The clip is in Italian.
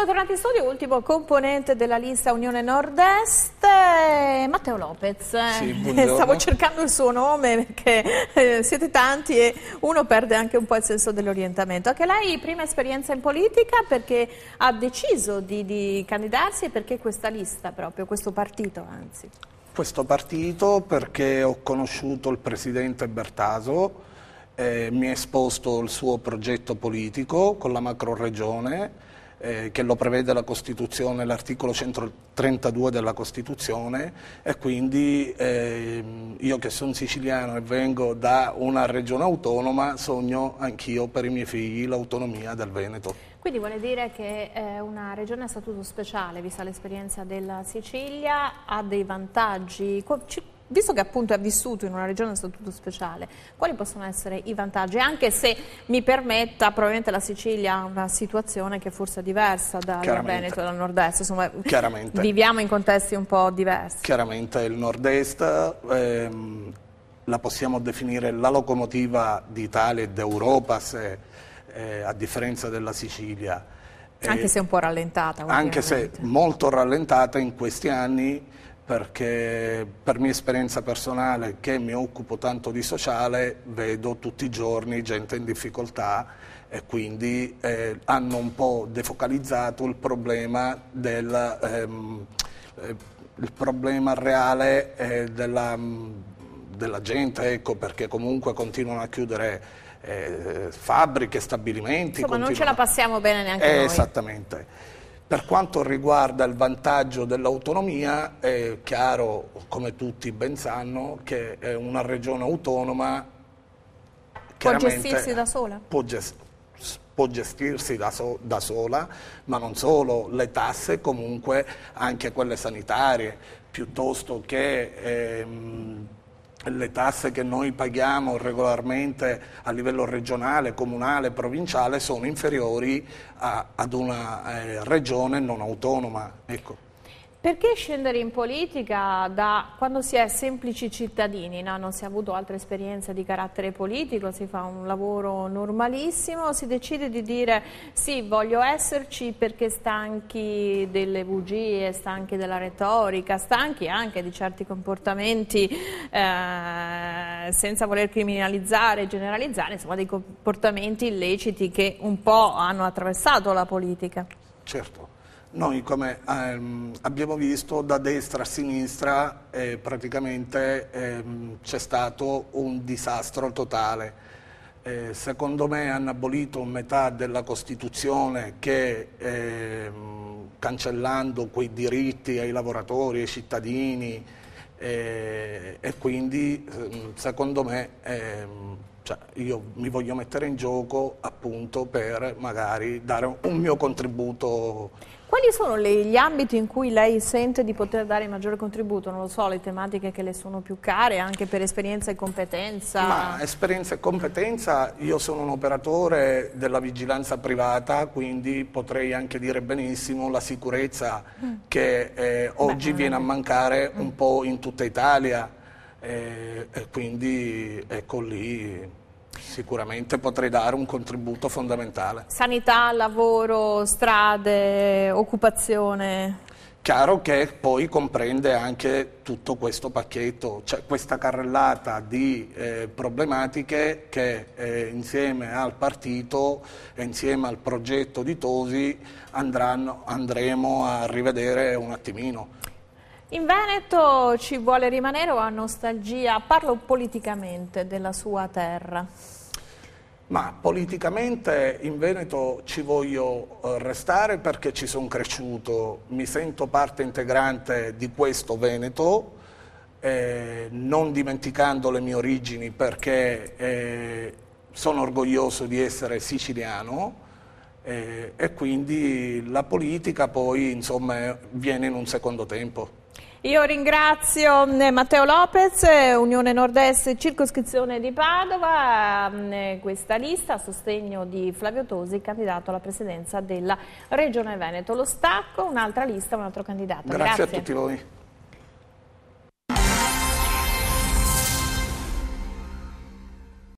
Siamo tornati in studio, ultimo componente della lista Unione Nord-Est, eh, Matteo Lopez. Sì, eh, Stavo cercando il suo nome perché eh, siete tanti e uno perde anche un po' il senso dell'orientamento. Anche lei prima esperienza in politica perché ha deciso di, di candidarsi e perché questa lista proprio, questo partito anzi? Questo partito perché ho conosciuto il presidente Bertaso, eh, mi ha esposto il suo progetto politico con la macro regione eh, che lo prevede la Costituzione, l'articolo 132 della Costituzione e quindi eh, io che sono siciliano e vengo da una regione autonoma sogno anch'io per i miei figli l'autonomia del Veneto. Quindi vuole dire che è eh, una regione a statuto speciale, vista l'esperienza della Sicilia, ha dei vantaggi. Ci Visto che appunto è vissuto in una regione a statuto speciale, quali possono essere i vantaggi? Anche se mi permetta, probabilmente la Sicilia ha una situazione che forse è diversa dal Veneto e dal nord-est, insomma viviamo in contesti un po' diversi. Chiaramente il nord-est ehm, la possiamo definire la locomotiva d'Italia e d'Europa se, eh, a differenza della Sicilia. Eh, anche se un po' rallentata. Anche se molto rallentata in questi anni perché per mia esperienza personale che mi occupo tanto di sociale vedo tutti i giorni gente in difficoltà e quindi eh, hanno un po' defocalizzato il problema, del, ehm, eh, il problema reale eh, della, della, gente, ecco, perché comunque continuano a chiudere eh, fabbriche, stabilimenti. Insomma, continuano... non ce la passiamo bene neanche eh, noi. Esattamente. Per quanto riguarda il vantaggio dell'autonomia, è chiaro, come tutti ben sanno, che una regione autonoma può gestirsi da sola. Può gest può gestirsi da, so, da, sola, ma non solo, le tasse comunque anche quelle sanitarie, piuttosto che ehm, le tasse che noi paghiamo regolarmente a livello regionale, comunale, provinciale sono inferiori a, ad una eh, regione non autonoma. Ecco. Perché scendere in politica da quando si è semplici cittadini, no? non si è avuto altre esperienze di carattere politico, si fa un lavoro normalissimo, si decide di dire sì voglio esserci perché stanchi delle bugie, stanchi della retorica, stanchi anche di certi comportamenti eh, senza voler criminalizzare, generalizzare, insomma dei comportamenti illeciti che un po' hanno attraversato la politica. Certo. Noi, come ehm, abbiamo visto, da destra a sinistra eh, praticamente ehm, c'è stato un disastro totale. Eh, secondo me hanno abolito metà della Costituzione che, ehm, cancellando quei diritti ai lavoratori, ai cittadini, eh, e quindi ehm, secondo me ehm, cioè, io mi voglio mettere in gioco appunto per magari dare un mio contributo. Quali sono le, gli ambiti in cui lei sente di poter dare il maggiore contributo? Non lo so, le tematiche che le sono più care, anche per esperienza e competenza? Ma esperienza e competenza, io sono un operatore della vigilanza privata, quindi potrei anche dire benissimo la sicurezza mm. che eh, oggi Beh, viene a mancare mm. un po' in tutta Italia. E, eh, e quindi ecco lì sicuramente potrei dare un contributo fondamentale. Sanità, lavoro, strade, occupazione? Chiaro che poi comprende anche tutto questo pacchetto, cioè questa carrellata di eh, problematiche che eh, insieme al partito e insieme al progetto di Tosi andranno, andremo a rivedere un attimino. In Veneto ci vuole rimanere o ha nostalgia? Parlo politicamente della sua terra. Ma politicamente in Veneto ci voglio eh, restare perché ci sono cresciuto, mi sento parte integrante di questo Veneto, eh, non dimenticando le mie origini perché eh, sono orgoglioso di essere siciliano eh, e quindi la politica poi insomma, viene in un secondo tempo. Io ringrazio mm, Matteo Lopez, Unione Nord-Est Circoscrizione di Padova, mm, questa lista a sostegno di Flavio Tosi, candidato alla presidenza della Regione Veneto. Lo stacco, un'altra lista, un altro candidato. Grazie, Grazie. a tutti voi.